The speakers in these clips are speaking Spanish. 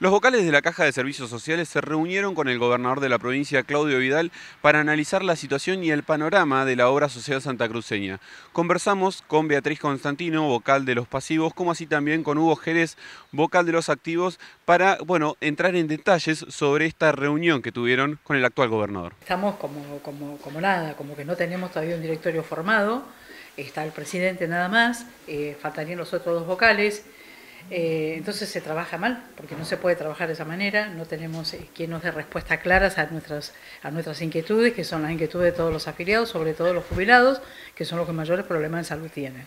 Los vocales de la Caja de Servicios Sociales se reunieron con el gobernador de la provincia, Claudio Vidal, para analizar la situación y el panorama de la obra social santacruceña. Conversamos con Beatriz Constantino, vocal de los pasivos, como así también con Hugo Jerez, vocal de los activos, para bueno, entrar en detalles sobre esta reunión que tuvieron con el actual gobernador. Estamos como, como, nada, como que no tenemos todavía un directorio formado, está el presidente nada más, eh, faltarían los otros dos vocales, eh, entonces se trabaja mal, porque no se puede trabajar de esa manera, no tenemos quien nos dé respuestas claras a nuestras, a nuestras inquietudes, que son las inquietudes de todos los afiliados, sobre todo los jubilados, que son los que mayores problemas de salud tienen.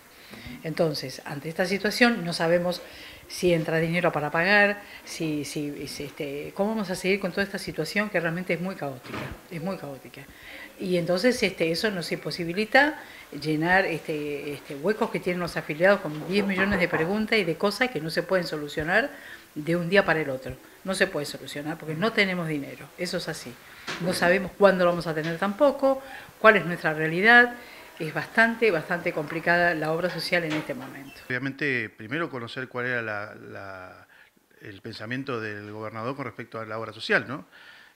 Entonces, ante esta situación no sabemos si entra dinero para pagar, si, si, este, cómo vamos a seguir con toda esta situación que realmente es muy caótica, es muy caótica. Y entonces este, eso nos imposibilita llenar este, este, huecos que tienen los afiliados con 10 millones de preguntas y de cosas que no se pueden solucionar de un día para el otro. No se puede solucionar porque no tenemos dinero, eso es así. No sabemos cuándo lo vamos a tener tampoco, cuál es nuestra realidad es bastante, bastante complicada la obra social en este momento. Obviamente, primero conocer cuál era el pensamiento del gobernador con respecto a la obra social, ¿no?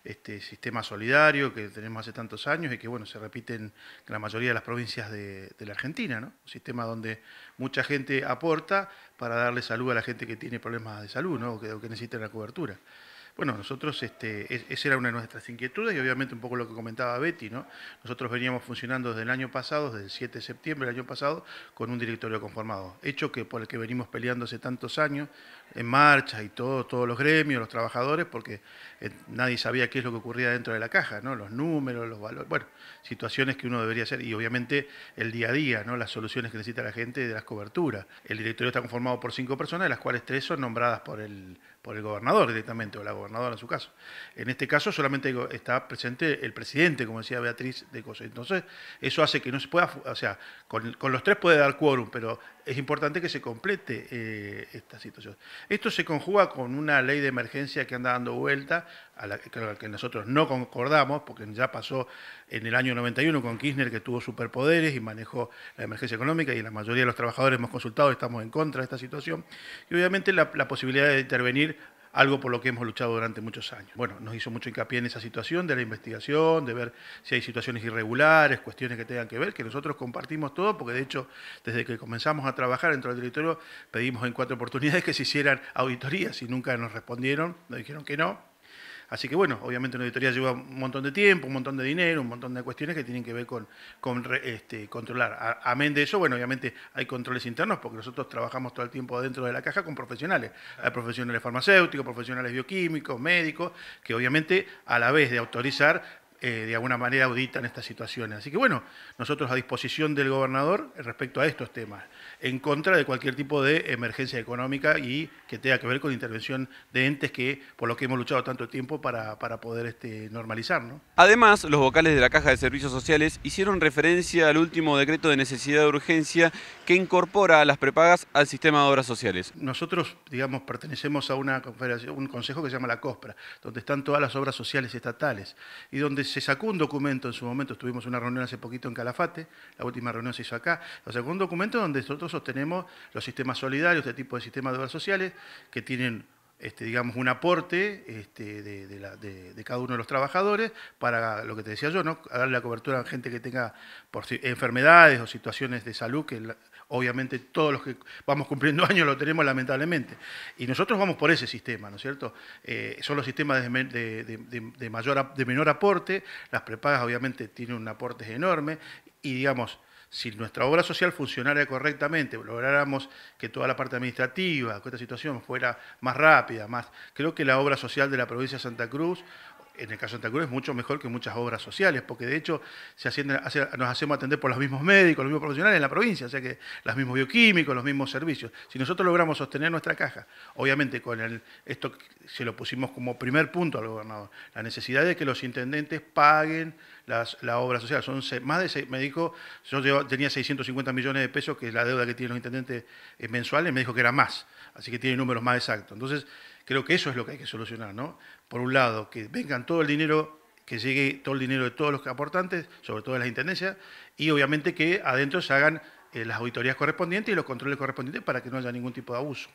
Este sistema solidario que tenemos hace tantos años y que, bueno, se repite en la mayoría de las provincias de, la Argentina, ¿no? Un sistema donde mucha gente aporta para darle salud a la gente que tiene problemas de salud, ¿no? O que, o que necesita la cobertura. Bueno, nosotros, este, esa era una de nuestras inquietudes y obviamente un poco lo que comentaba Betty, ¿no? Nosotros veníamos funcionando desde el año pasado, desde el 7 de septiembre del año pasado, con un directorio conformado, hecho que por el que venimos peleando hace tantos años, en marcha y todo, todos los gremios, los trabajadores, porque eh, nadie sabía qué es lo que ocurría dentro de la caja, ¿no? Los números, los valores, bueno, situaciones que uno debería hacer y obviamente el día a día, ¿no? Las soluciones que necesita la gente de las coberturas. El directorio está conformado por cinco personas, de las cuales tres son nombradas por el por el gobernador directamente, o la gobernadora en su caso. En este caso solamente está presente el presidente, como decía Beatriz de Cosa. Entonces, eso hace que no se pueda, o sea, con, con los tres puede dar quórum, pero es importante que se complete eh, esta situación. Esto se conjuga con una ley de emergencia que anda dando vuelta, a la, que nosotros no concordamos, porque ya pasó en el año 91 con Kirchner, que tuvo superpoderes y manejó la emergencia económica, y la mayoría de los trabajadores hemos consultado estamos en contra de esta situación. Y obviamente la posibilidad de intervenir algo por lo que hemos luchado durante muchos años. Bueno, nos hizo mucho hincapié en esa situación de la investigación, de ver si hay situaciones irregulares, cuestiones que tengan que ver, que nosotros compartimos todo, porque de hecho, desde que comenzamos a trabajar dentro del directorio, pedimos en cuatro oportunidades que se hicieran auditorías y nunca nos respondieron, nos dijeron que no, Así que bueno, obviamente una auditoría lleva un montón de tiempo, un montón de dinero, un montón de cuestiones que tienen que ver con, con este, controlar. Amén de eso, bueno, obviamente hay controles internos porque nosotros trabajamos todo el tiempo dentro de la caja con profesionales. Hay profesionales farmacéuticos, profesionales bioquímicos, médicos, que obviamente a la vez de autorizar eh, de alguna manera auditan estas situaciones. Así que bueno, nosotros a disposición del gobernador respecto a estos temas, en contra de cualquier tipo de emergencia económica y que tenga que ver con intervención de entes que por lo que hemos luchado tanto tiempo para, poder este, normalizar. Además, los vocales de la Caja de Servicios Sociales hicieron referencia al último decreto de necesidad de urgencia que incorpora a las prepagas al sistema de obras sociales. Nosotros, digamos, pertenecemos a una un consejo que se llama la COSPRA, donde están todas las obras sociales estatales y donde se sacó un documento en su momento, estuvimos una reunión hace poquito en Calafate, la última reunión se hizo acá, se sacó un documento donde nosotros sostenemos los sistemas solidarios, este tipo de sistemas de obras sociales, que tienen este, digamos, un aporte este, de, cada uno de los trabajadores para lo que te decía yo, ¿no? darle la cobertura a gente que tenga enfermedades o situaciones de salud, que obviamente todos los que vamos cumpliendo años lo tenemos lamentablemente. Y nosotros vamos por ese sistema, ¿no es cierto? Eh, son los sistemas de, mayor, de menor aporte, las prepagas obviamente tienen un aporte enorme y digamos, si nuestra obra social funcionara correctamente, lográramos que toda la parte administrativa, que esta situación fuera más rápida, más, creo que la obra social de la provincia de Santa Cruz en el caso de Cruz es mucho mejor que muchas obras sociales, porque de hecho nos hacemos atender por los mismos médicos, los mismos profesionales en la provincia, o sea que los mismos bioquímicos, los mismos servicios. Si nosotros logramos sostener nuestra caja, obviamente con esto se lo pusimos como primer punto al gobernador, la necesidad de que los intendentes paguen las, la obra social. Son más de me dijo, yo tenía 650 millones de pesos, que es la deuda que tienen los intendentes eh, mensuales, me dijo que era más, así que tiene números más exactos. Entonces, Creo que eso es lo que hay que solucionar, ¿no? Por un lado, que vengan todo el dinero, que llegue todo el dinero de todos los aportantes, sobre todo de las intendencias, y obviamente que adentro se hagan eh, las auditorías correspondientes y los controles correspondientes para que no haya ningún tipo de abuso.